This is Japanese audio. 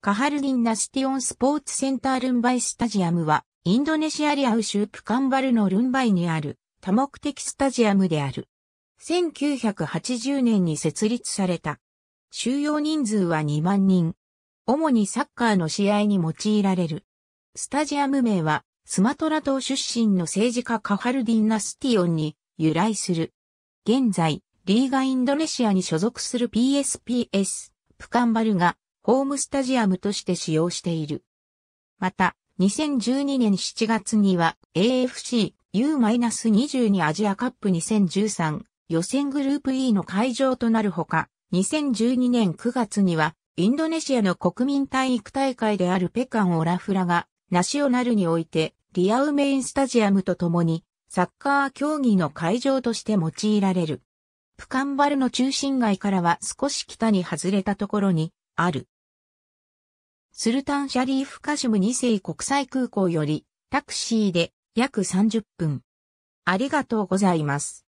カハルディンナスティオンスポーツセンタールンバイスタジアムは、インドネシアリアウ州プカンバルのルンバイにある多目的スタジアムである。1980年に設立された。収容人数は2万人。主にサッカーの試合に用いられる。スタジアム名は、スマトラ島出身の政治家カハルディンナスティオンに由来する。現在、リーガインドネシアに所属する PSPS、プカンバルがホームスタジアムとして使用している。また、2012年7月には AFC U-22 アジアカップ2013予選グループ E の会場となるほか、2012年9月にはインドネシアの国民体育大会であるペカン・オラフラがナシオナルにおいてリアウメインスタジアムとともにサッカー競技の会場として用いられる。プカンバルの中心街からは少し北に外れたところにある。スルタンシャリーフカシム2世国際空港よりタクシーで約30分。ありがとうございます。